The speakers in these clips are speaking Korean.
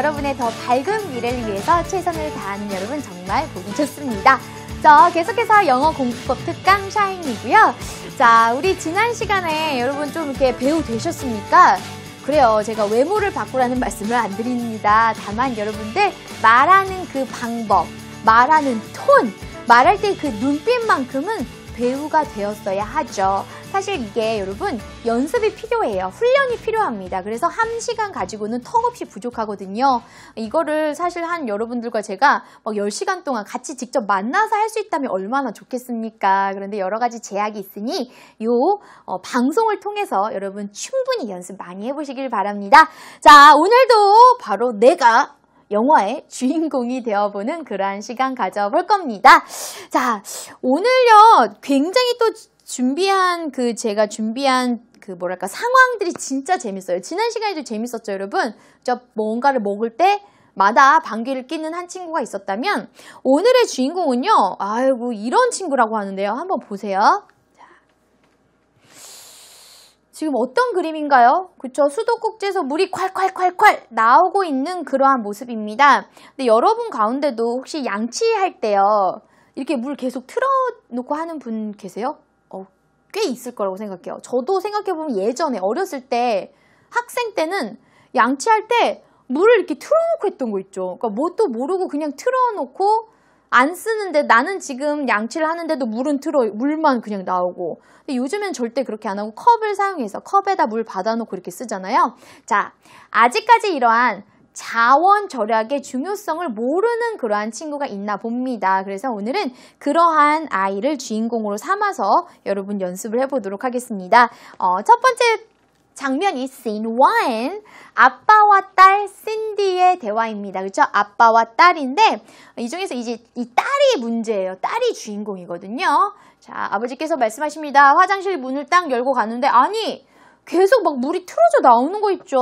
여러분의 더 밝은 미래를 위해서 최선을 다하는 여러분 정말 보기 좋습니다. 자, 계속해서 영어 공부법 특강 샤인이고요. 자, 우리 지난 시간에 여러분 좀 이렇게 배우 되셨습니까? 그래요. 제가 외모를 바꾸라는 말씀을 안 드립니다. 다만 여러분들 말하는 그 방법, 말하는 톤, 말할 때 그 눈빛만큼은 배우가 되었어야 하죠. 사실 이게 여러분 연습이 필요해요. 훈련이 필요합니다. 그래서 한 시간 가지고는 턱없이 부족하거든요. 이거를 사실 한 여러분들과 제가 막 10시간 동안 같이 직접 만나서 할 수 있다면 얼마나 좋겠습니까? 그런데 여러 가지 제약이 있으니 이 어, 방송을 통해서 여러분 충분히 연습 많이 해보시길 바랍니다. 자, 오늘도 바로 내가 영화의 주인공이 되어보는 그러한 시간 가져볼 겁니다. 자, 오늘요, 굉장히 또 준비한 그 제가 준비한 그 뭐랄까 상황들이 진짜 재밌어요. 지난 시간에도 재밌었죠, 여러분. 저 뭔가를 먹을 때 마다 방귀를 끼는 한 친구가 있었다면 오늘의 주인공은요. 아이고 이런 친구라고 하는데요. 한번 보세요. 지금 어떤 그림인가요? 그쵸? 수도꼭지에서 물이 콸콸콸콸 나오고 있는 그러한 모습입니다. 근데 여러분 가운데도 혹시 양치할 때요. 이렇게 물 계속 틀어놓고 하는 분 계세요? 꽤 있을 거라고 생각해요. 저도 생각해보면 예전에 어렸을 때 학생 때는 양치할 때 물을 이렇게 틀어놓고 했던 거 있죠. 그러니까 뭣도 모르고 그냥 틀어놓고 안 쓰는데 나는 지금 양치를 하는데도 물은 틀어 물만 그냥 나오고 근데 요즘엔 절대 그렇게 안 하고 컵을 사용해서 컵에다 물 받아놓고 이렇게 쓰잖아요. 자 아직까지 이러한 자원 절약의 중요성을 모르는 그러한 친구가 있나 봅니다. 그래서 오늘은 그러한 아이를 주인공으로 삼아서 여러분 연습을 해보도록 하겠습니다. 어, 첫 번째 장면이 scene o 아빠와 딸 신디의 대화입니다. 그렇죠? 아빠와 딸인데 이 중에서 이제 이 딸이 문제예요. 딸이 주인공이거든요. 자, 아버지께서 말씀하십니다. 화장실 문을 딱 열고 가는데 아니 계속 막 물이 틀어져 나오는 거 있죠.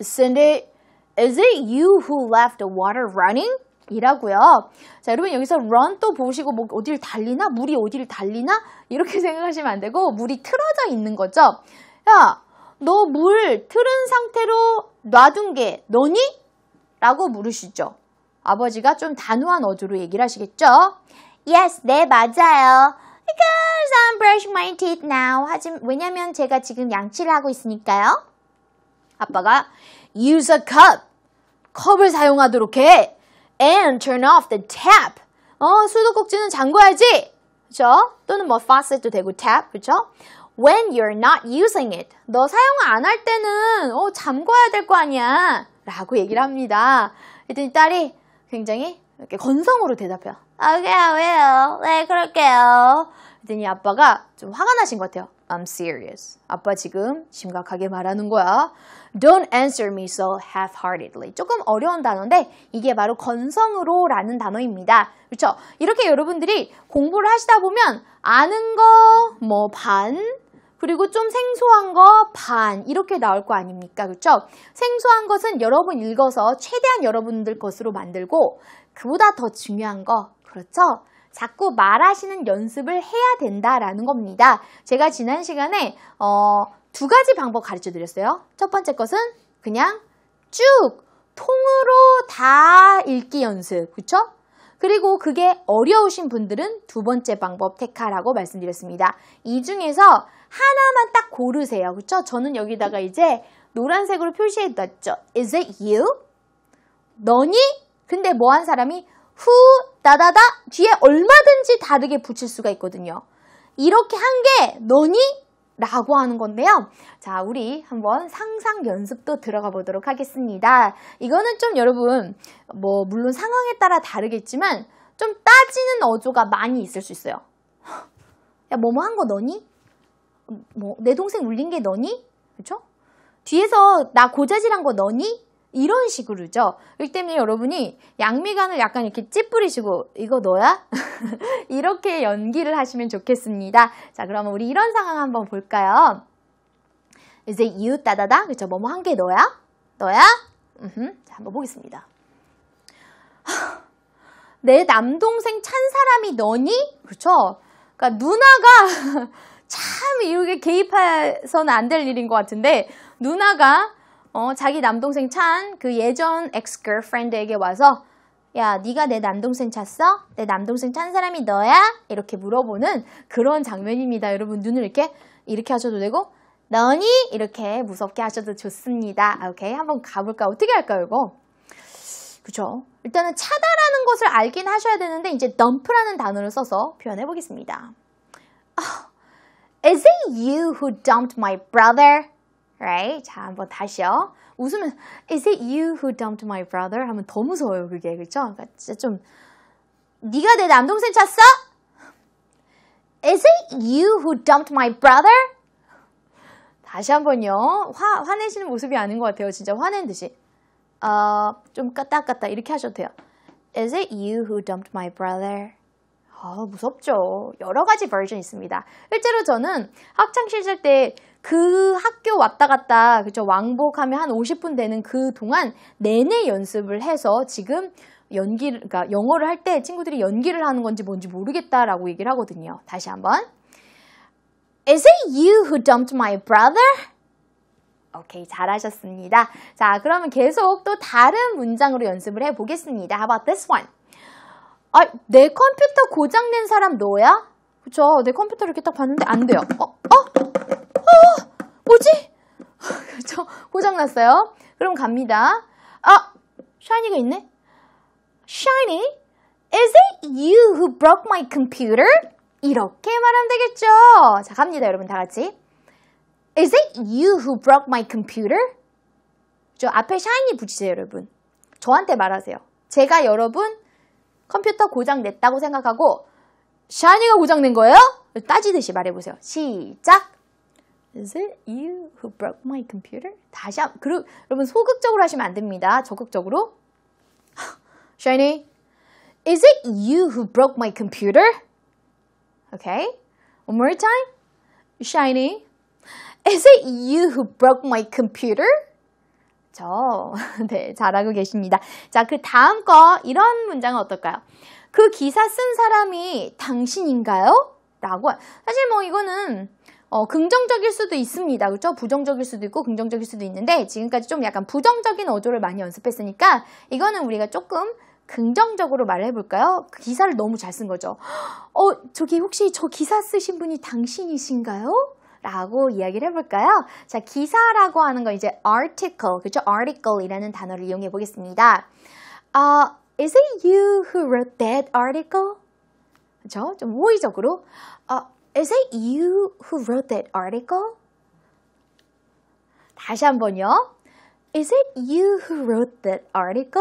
신디 Is it you who left the water running? 이라고요. 자, 여러분 여기서 run 또 보시고 뭐 어디를 달리나? 물이 어디를 달리나? 이렇게 생각하시면 안 되고 물이 틀어져 있는 거죠. 야, 너 물 틀은 상태로 놔둔 게 너니? 라고 물으시죠. 아버지가 좀 단호한 어조로 얘기를 하시겠죠. Yes, 네, 맞아요. Because I'm brushing my teeth now. 하지, 왜냐면 제가 지금 양치를 하고 있으니까요. 아빠가 Use a cup. 컵을 사용하도록 해. And turn off the tap. 어, 수도꼭지는 잠궈야지. 그쵸? 또는 뭐 faucet도 되고 tap. 그쵸? When you're not using it. 너 사용 안 할 때는 어, 잠궈야 될 거 아니야. 라고 얘기를 합니다. 그랬더니 딸이 굉장히 이렇게 건성으로 대답해요. 아, 그냥 왜요? 네, 그럴게요. 그랬더니 아빠가 좀 화가 나신 것 같아요. I'm serious. 아빠 지금 심각하게 말하는 거야. Don't answer me so half-heartedly. 조금 어려운 단어인데 이게 바로 건성으로라는 단어입니다. 그렇죠? 이렇게 여러분들이 공부를 하시다 보면 아는 거 뭐 반, 그리고 좀 생소한 거 반 이렇게 나올 거 아닙니까? 그렇죠? 생소한 것은 여러분 읽어서 최대한 여러분들 것으로 만들고 그보다 더 중요한 거 그렇죠? 자꾸 말하시는 연습을 해야 된다라는 겁니다. 제가 지난 시간에 어, 두 가지 방법 가르쳐 드렸어요. 첫 번째 것은 그냥 쭉 통으로 다 읽기 연습, 그쵸? 그리고 그게 어려우신 분들은 두 번째 방법 택하라고 말씀드렸습니다. 이 중에서 하나만 딱 고르세요. 그쵸? 저는 여기다가 이제 노란색으로 표시해 놨죠. Is it you? 너니? 근데 뭐 한 사람이 후, 따다다 뒤에 얼마든지 다르게 붙일 수가 있거든요. 이렇게 한 게 너니? 라고 하는 건데요. 자, 우리 한번 상상 연습도 들어가 보도록 하겠습니다. 이거는 좀 여러분, 뭐, 물론 상황에 따라 다르겠지만, 좀 따지는 어조가 많이 있을 수 있어요. 야, 뭐뭐 한 거 너니? 뭐, 내 동생 울린 게 너니? 그렇죠 뒤에서 나 고자질한 거 너니? 이런 식으로죠. 이 때문에 여러분이 양미간을 약간 이렇게 찌푸리시고 이거 너야? 이렇게 연기를 하시면 좋겠습니다. 자 그러면 우리 이런 상황 한번 볼까요? 이제 이웃 따다다 그렇죠? 뭐 뭐 한 게 너야? 너야? 음흠. 자 한번 보겠습니다. 내 남동생 찬 사람이 너니? 그렇죠? 그러니까 누나가 참 이렇게 개입해서는 안 될 일인 것 같은데 누나가 어, 자기 남동생 찬 그 예전 ex girlfriend에게 와서 야, 네가 내 남동생 찼어내 남동생 찬 사람이 너야? 이렇게 물어보는 그런 장면입니다. 여러분 눈을 이렇게 이렇게 하셔도 되고 너니? 이렇게 무섭게 하셔도 좋습니다. 아, 오케이, 한번 가볼까? 어떻게 할까요, 이거? 그죠? 일단은 차다라는 것을 알긴 하셔야 되는데 이제 dump라는 단어를 써서 표현해 보겠습니다. 아, is it you who dumped my brother? right? 자, 한번 다시요. 웃으면 is it you who dumped my brother? 하면 더 무서워요, 그게. 그렇죠? 그러니까 진짜 좀 네가 내 남동생 찼어? Is it you who dumped my brother? 다시 한번요. 화, 화내시는 모습이 아닌 것 같아요. 진짜 화낸 듯이. 어, 좀 까딱까딱 이렇게 하셔도 돼요. Is it you who dumped my brother? 아, 무섭죠. 여러 가지 버전 있습니다. 실제로 저는 학창 시절 때그 학교 왔다 갔다 그죠 왕복하면 한 50분 되는 그 동안 내내 연습을 해서 지금 연기 그러니까 영어를 할 때 친구들이 연기를 하는 건지 뭔지 모르겠다라고 얘기를 하거든요. 다시 한번. Is it you who dumped my brother? 오케이, 잘하셨습니다. 자, 그러면 계속 또 다른 문장으로 연습을 해 보겠습니다. How about this one? 아, 내 컴퓨터 고장 낸 사람 너야? 그쵸, 내 컴퓨터를 이렇게 딱 봤는데 안 돼요. 어? 어? 뭐지? 저 고장났어요. 그럼 갑니다. 아, 샤이니가 있네. 샤이니, is it you who broke my computer? 이렇게 말하면 되겠죠. 자, 갑니다. 여러분 다 같이. Is it you who broke my computer? 저 앞에 샤이니 붙이세요, 여러분. 저한테 말하세요. 제가 여러분 컴퓨터 고장 냈다고 생각하고 샤이니가 고장 낸 거예요? 따지듯이 말해보세요. 시작! Is it you who broke my computer? 다시 한 그리고 여러분 소극적으로 하시면 안 됩니다. 적극적으로. Shiny, is it you who broke my computer? Okay. One more time. Shiny, is it you who broke my computer? 저, 네, 잘하고 계십니다. 자, 그 다음 거 이런 문장은 어떨까요? 그 기사 쓴 사람이 당신인가요? 라고 사실 뭐 이거는 어, 긍정적일 수도 있습니다. 그렇죠? 부정적일 수도 있고 긍정적일 수도 있는데 지금까지 좀 약간 부정적인 어조를 많이 연습했으니까 이거는 우리가 조금 긍정적으로 말해볼까요? 그 기사를 너무 잘 쓴 거죠. 어, 저기 혹시 저 기사 쓰신 분이 당신이신가요? 라고 이야기를 해볼까요? 자, 기사라고 하는 건 이제 article, 그렇죠? article이라는 단어를 이용해 보겠습니다. 아, uh, is it you who wrote that article? 그렇죠? 좀 호의적으로. 아, uh, Is it you who wrote that article? 다시 한번요. Is it you who wrote that article?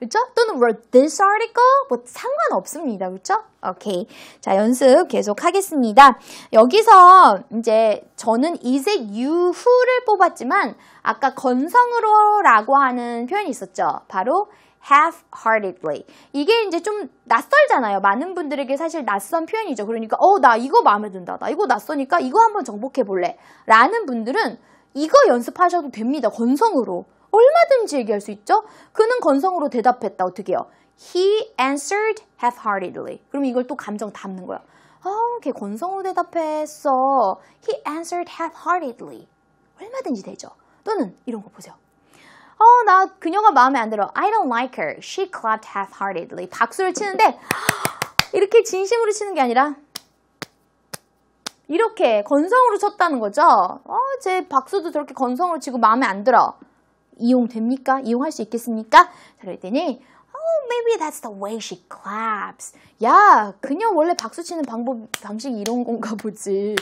그렇죠? 또는 wrote this article? 뭐 상관없습니다. 그렇죠? 오케이. 자, 연습 계속 하겠습니다. 여기서 이제 저는 is it you who를 뽑았지만 아까 건성으로라고 하는 표현이 있었죠. 바로 half-heartedly. 이게 이제 좀 낯설잖아요. 많은 분들에게 사실 낯선 표현이죠. 그러니까 어, 나 이거 마음에 든다. 나 이거 낯서니까 이거 한번 정복해 볼래. 라는 분들은 이거 연습하셔도 됩니다. 건성으로. 얼마든지 얘기할 수 있죠? 그는 건성으로 대답했다. 어떻게 해요? He answered half-heartedly. 그럼 이걸 또 감정 담는 거야. 아, 어, 걔 건성으로 대답했어. He answered half-heartedly. 얼마든지 되죠. 또는 이런 거 보세요. 어, 나 그녀가 마음에 안 들어. I don't like her. She clapped half-heartedly. 박수를 치는데 이렇게 진심으로 치는 게 아니라 이렇게 건성으로 쳤다는 거죠. 어, 제 박수도 저렇게 건성으로 치고 마음에 안 들어. 이용됩니까? 이용할 수 있겠습니까? 그랬더니 Oh, maybe that's the way she claps. 야, 그녀 원래 박수 치는 방법 방식이 이런 건가 보지.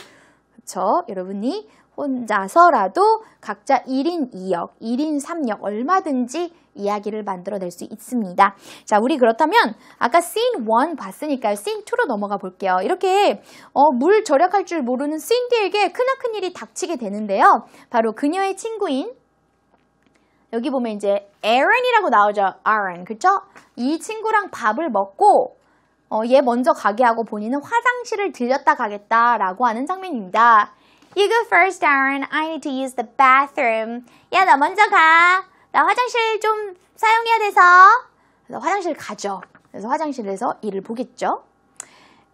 그쵸? 여러분이 혼자서라도 각자 1인 2역, 1인 3역 얼마든지 이야기를 만들어낼 수 있습니다. 자, 우리 그렇다면 아까 scene 1 봤으니까요. scene 2로 넘어가 볼게요. 이렇게 어, 물 절약할 줄 모르는 스윈디에게 크나큰 일이 닥치게 되는데요. 바로 그녀의 친구인 여기 보면 이제 에런이라고 나오죠. 에런, 그쵸? 이 친구랑 밥을 먹고 어, 얘 먼저 가게 하고 본인은 화장실을 들렸다 가겠다라고 하는 장면입니다. You go first, d a r r n I need to use the bathroom. 야, 나 먼저 가. 나 화장실 좀 사용해야 돼서. 그래서 화장실 가죠. 그래서 화장실에서 일을 보겠죠.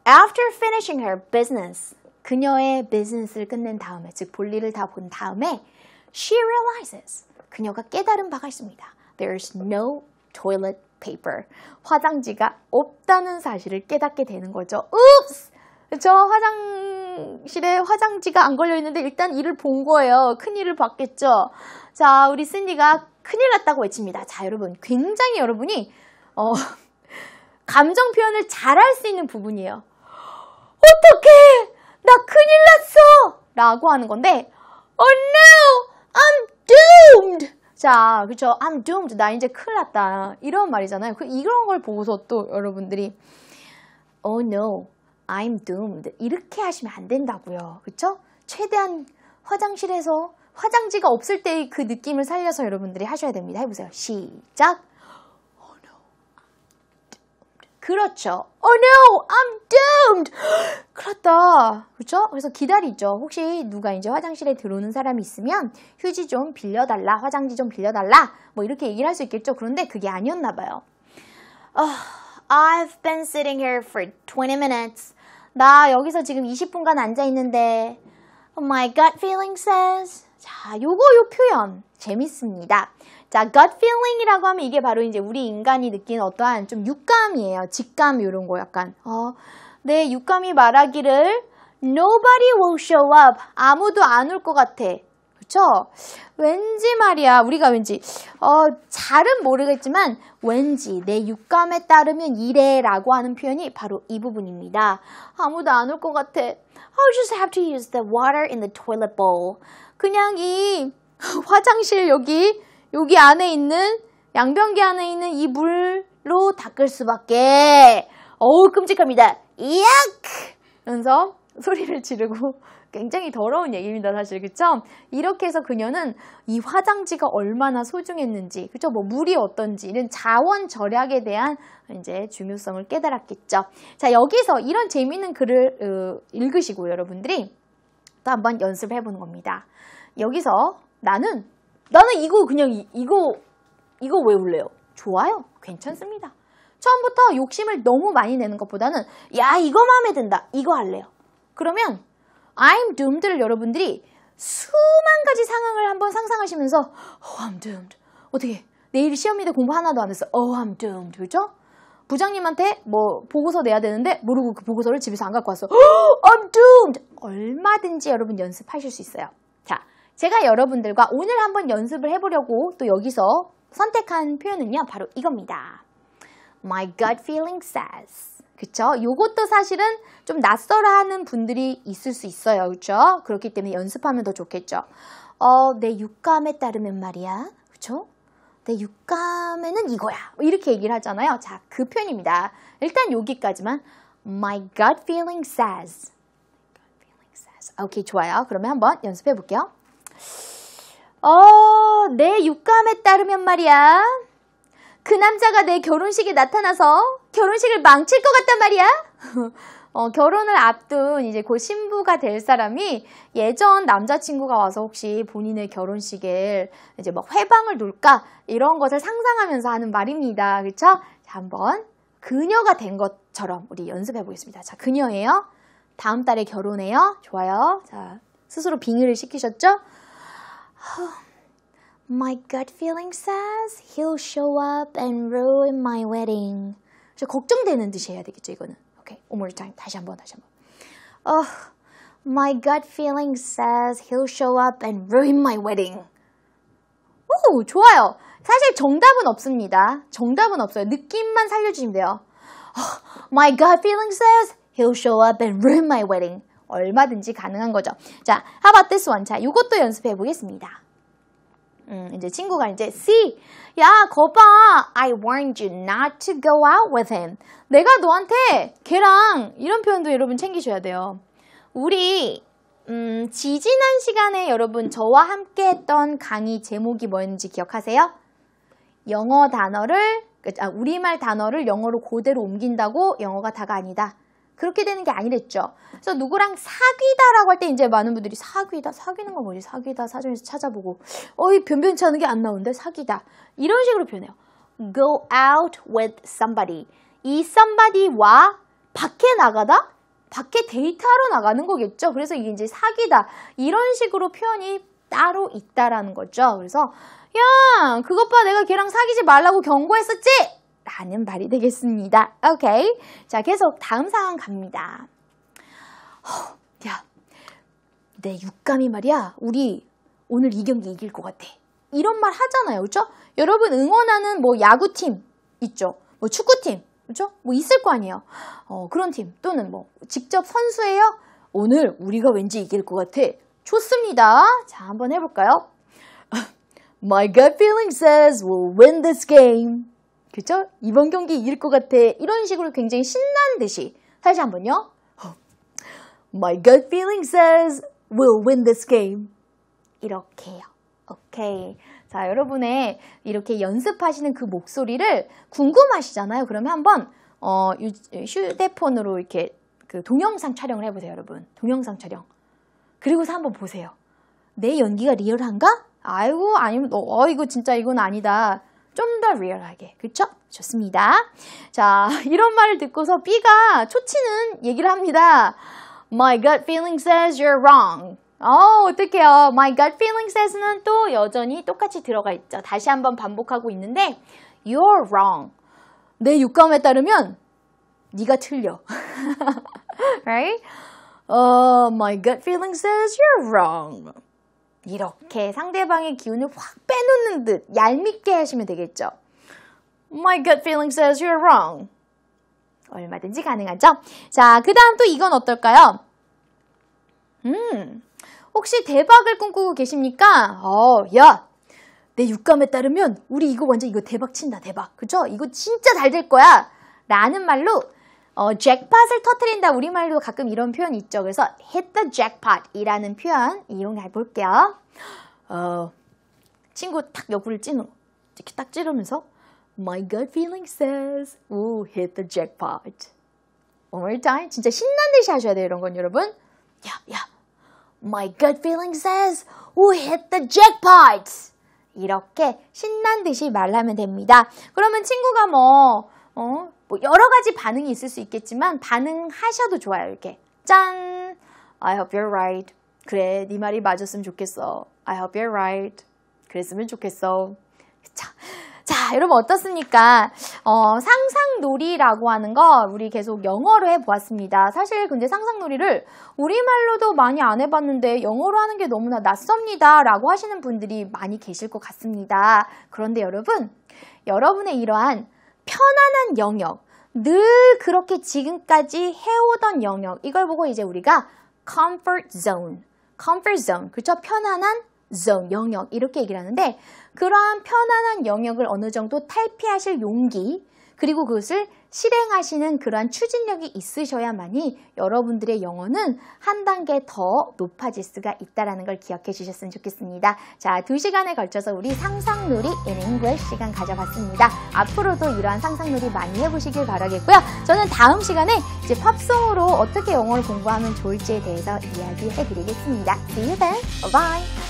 After finishing her business, 그녀의 b u s i n e s s 를 끝낸 다음에, 즉 볼일을 다 본 다음에, she realizes, 그녀가 깨달은 바가 있습니다. There's no toilet paper, 화장지가 없다는 사실을 깨닫게 되는 거죠. Oops! 저 화장실에 화장지가 안 걸려 있는데 일단 일을 본 거예요. 큰일을 봤겠죠. 자, 우리 샌디가 큰일 났다고 외칩니다. 자, 여러분, 굉장히 여러분이 어, 감정 표현을 잘 할 수 있는 부분이에요. 어떡해! 나 큰일 났어! 라고 하는 건데 Oh no! I'm doomed! 자, 그쵸? I'm doomed. 나 이제 큰일 났다. 이런 말이잖아요. 그 이런 걸 보고서 또 여러분들이 Oh no, I'm doomed. 이렇게 하시면 안 된다고요. 그쵸? 최대한 화장실에서 화장지가 없을 때의 그 느낌을 살려서 여러분들이 하셔야 됩니다. 해보세요. 시작! 그렇죠. Oh no, I'm doomed. 그렇다. 그렇죠? 그래서 기다리죠. 혹시 누가 이제 화장실에 들어오는 사람이 있으면 휴지 좀 빌려달라, 화장지 좀 빌려달라, 뭐 이렇게 얘기를 할 수 있겠죠. 그런데 그게 아니었나 봐요. Oh, I've been sitting here for 20 minutes. 나 여기서 지금 20분간 앉아 있는데. Oh, my gut feeling says. 자, 요거 요 표현 재밌습니다. 자, gut feeling이라고 하면 이게 바로 이제 우리 인간이 느끼는 어떠한 좀 육감이에요. 직감 이런 거 약간. 어, 내 육감이 말하기를 nobody will show up. 아무도 안 올 것 같아. 그렇죠? 왠지 말이야 우리가 왠지 어 잘은 모르겠지만 왠지 내 육감에 따르면 이래라고 하는 표현이 바로 이 부분입니다. 아무도 안 올 것 같아. I'll just have to use the water in the toilet bowl. 그냥 이 화장실 여기 여기 안에 있는 양변기 안에 있는 이 물로 닦을 수밖에 어우 끔찍합니다. 이악! 면서 소리를 지르고 굉장히 더러운 얘기입니다 사실 그쵸? 이렇게 해서 그녀는 이 화장지가 얼마나 소중했는지 그쵸? 뭐 물이 어떤지 이런 자원 절약에 대한 이제 중요성을 깨달았겠죠. 자 여기서 이런 재미있는 글을 읽으시고 여러분들이 또 한번 연습해 보는 겁니다. 여기서 나는 나는 이거 그냥 이, 거 이거 왜울래요 좋아요. 괜찮습니다. 처음부터 욕심을 너무 많이 내는 것보다는 야 이거 마음에 든다. 이거 할래요. 그러면 I'm doomed를 여러분들이 수만 가지 상황을 한번 상상하시면서 oh, I'm doomed. 어떻게 내일 시험인데 공부 하나도 안 했어. Oh, I'm doomed. 그죠? 부장님한테 뭐 보고서 내야 되는데 모르고 그 보고서를 집에서 안 갖고 왔어. Oh, I'm doomed. 얼마든지 여러분 연습하실 수 있어요. 제가 여러분들과 오늘 한번 연습을 해보려고 또 여기서 선택한 표현은요, 바로 이겁니다. My gut feeling says. 그쵸? 요것도 사실은 좀 낯설어 하는 분들이 있을 수 있어요. 그쵸? 그렇기 때문에 연습하면 더 좋겠죠. 어, 내 육감에 따르면 말이야. 그쵸? 내 육감에는 이거야. 이렇게 얘기를 하잖아요. 자, 그 표현입니다. 일단 여기까지만. My gut feeling says. 오케이, okay, 좋아요. 그러면 한번 연습해 볼게요. 어, 내 육감에 따르면 말이야. 그 남자가 내 결혼식에 나타나서 결혼식을 망칠 것 같단 말이야. 어, 결혼을 앞둔 이제 곧 신부가 될 사람이 예전 남자친구가 와서 혹시 본인의 결혼식에 이제 막 뭐 회방을 놀까 이런 것을 상상하면서 하는 말입니다. 그렇죠? 한번 그녀가 된 것처럼 우리 연습해 보겠습니다. 자, 그녀예요. 다음 달에 결혼해요. 좋아요. 자, 스스로 빙의를 시키셨죠? My gut feeling says he'll show up and ruin my wedding. 저 걱정되는 듯이 해야 되겠죠, 이거는. 오케이, okay, one more time. 다시 한번, 다시 한번. Oh, my gut feeling says he'll show up and ruin my wedding. 오, 좋아요. 사실 정답은 없습니다. 정답은 없어요. 느낌만 살려주시면 돼요. Oh, my gut feeling says he'll show up and ruin my wedding. 얼마든지 가능한 거죠. 자, how about this one? 자, 이것도 연습해 보겠습니다. 음, 이제 친구가 이제 see, 야, 거봐, I warned you not to go out with him. 내가 너한테 걔랑 이런 표현도 여러분 챙기셔야 돼요. 우리 음, 지지난 시간에 여러분 저와 함께 했던 강의 제목이 뭐였는지 기억하세요? 영어 단어를, 그, 아, 우리말 단어를 영어로 그대로 옮긴다고 영어가 다가 아니다. 그렇게 되는 게 아니랬죠. 그래서 누구랑 사귀다라고 할 때 이제 많은 분들이 사귀다, 사귀는 건 뭐지? 사귀다 사전에서 찾아보고 어이 변변치 않은 게 안 나오는데 사귀다 이런 식으로 표현해요. Go out with somebody. 이 somebody와 밖에 나가다? 밖에 데이트하러 나가는 거겠죠. 그래서 이게 이제 사귀다 이런 식으로 표현이 따로 있다라는 거죠. 그래서 야 그것 봐 내가 걔랑 사귀지 말라고 경고했었지? 라는 말이 되겠습니다. 오케이. 자, 계속 다음 상황 갑니다. 허, 야, 내 육감이 말이야. 우리 오늘 이 경기 이길 것 같아. 이런 말 하잖아요. 그렇죠? 여러분 응원하는 뭐 야구팀 있죠? 뭐 축구팀, 그렇죠? 뭐 있을 거 아니에요. 어, 그런 팀 또는 뭐 직접 선수예요. 오늘 우리가 왠지 이길 것 같아. 좋습니다. 자, 한번 해볼까요? My gut feeling says we'll win this game. 그죠? 이번 경기 이길 것 같아. 이런 식으로 굉장히 신난 듯이. 다시 한번요. Oh, my gut feeling says we'll win this game. 이렇게요. 오케이. 자, 여러분의 이렇게 연습하시는 그 목소리를 궁금하시잖아요. 그러면 한번 어, 휴대폰으로 이렇게 그 동영상 촬영을 해보세요, 여러분. 동영상 촬영. 그리고서 한번 보세요. 내 연기가 리얼한가? 아이고, 아니면, 어, 어, 이거 진짜 이건 아니다. 좀더 리얼하게. 그렇죠? 좋습니다. 자, 이런 말을 듣고서 B가 초치는 얘기를 합니다. My gut feeling says you're wrong. 어, 어떡해요. My gut feeling says는 또 여전히 똑같이 들어가 있죠. 다시 한번 반복하고 있는데 You're wrong. 내 육감에 따르면 네가 틀려. right? Uh, my gut feeling says you're wrong. 이렇게 상대방의 기운을 확 빼놓는 듯 얄밉게 하시면 되겠죠. My gut feeling says you're wrong. 얼마든지 가능하죠? 자, 그 다음 또 이건 어떨까요? 음, 혹시 대박을 꿈꾸고 계십니까? 어, 야, 내 육감에 따르면 우리 이거 완전 이거 대박 친다, 대박. 그죠? 이거 진짜 잘 될 거야. 라는 말로 어, 잭팟을 터트린다 우리말로 가끔 이런 표현 있죠. 그래서 hit the jackpot이라는 표현 이용해 볼게요. 어, 친구 탁옆구리 찌르, 이렇게 딱 찌르면서 My gut feeling says o e hit the jackpot. One more time. 진짜 신난 듯이 하셔야 돼요, 이런 건 여러분. 야, 야. My gut feeling says ooh, hit the jackpot. 이렇게 신난 듯이 말하면 됩니다. 그러면 친구가 뭐, 어, 뭐 여러 가지 반응이 있을 수 있겠지만 반응하셔도 좋아요. 이렇게 짠! I hope you're right. 그래, 네 말이 맞았으면 좋겠어. I hope you're right. 그랬으면 좋겠어. 자, 자 여러분 어떻습니까? 어, 상상놀이라고 하는 거 우리 계속 영어로 해보았습니다. 사실 근데 상상놀이를 우리말로도 많이 안 해봤는데 영어로 하는 게 너무나 낯섭니다. 라고 하시는 분들이 많이 계실 것 같습니다. 그런데 여러분, 여러분의 이러한 편안한 영역, 늘 그렇게 지금까지 해오던 영역, 이걸 보고 이제 우리가 comfort zone, comfort zone, 그렇죠? 편안한 zone, 영역 이렇게 얘기를 하는데 그러한 편안한 영역을 어느 정도 탈피하실 용기, 그리고 그것을 실행하시는 그러한 추진력이 있으셔야만이 여러분들의 영어는 한 단계 더 높아질 수가 있다는 걸 기억해 주셨으면 좋겠습니다. 자, 두시간에 걸쳐서 우리 상상놀이 인잉글 시간 가져봤습니다. 앞으로도 이러한 상상놀이 많이 해보시길 바라겠고요. 저는 다음 시간에 이제 팝송으로 어떻게 영어를 공부하면 좋을지에 대해서 이야기해 드리겠습니다. See you then. Bye Bye.